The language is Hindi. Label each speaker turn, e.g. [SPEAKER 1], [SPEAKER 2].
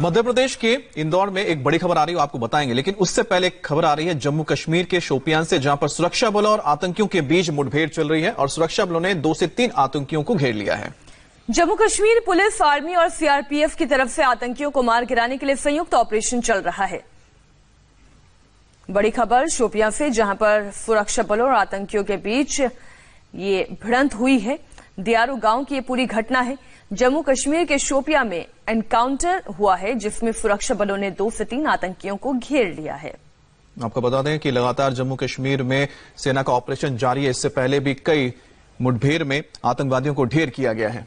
[SPEAKER 1] मध्य प्रदेश के इंदौर में एक बड़ी खबर आ रही है आपको बताएंगे लेकिन उससे पहले एक खबर आ रही है जम्मू कश्मीर के शोपियान से जहां पर सुरक्षा बलों और आतंकियों के बीच मुठभेड़ चल रही है और सुरक्षा बलों ने दो से तीन आतंकियों को घेर लिया है
[SPEAKER 2] जम्मू कश्मीर पुलिस आर्मी और सीआरपीएफ की तरफ से आतंकियों को मार गिराने के लिए संयुक्त ऑपरेशन चल रहा है बड़ी खबर शोपियां से जहां पर सुरक्षा बलों और आतंकियों के बीच ये भिड़ंत हुई है दियारू गांव की ये पूरी घटना है जम्मू कश्मीर के शोपिया में एनकाउंटर हुआ है जिसमें सुरक्षा बलों ने दो से तीन आतंकियों को घेर लिया है
[SPEAKER 1] आपको बता दें कि लगातार जम्मू कश्मीर में सेना का ऑपरेशन जारी है इससे पहले भी कई मुठभेड़ में आतंकवादियों को ढेर किया गया है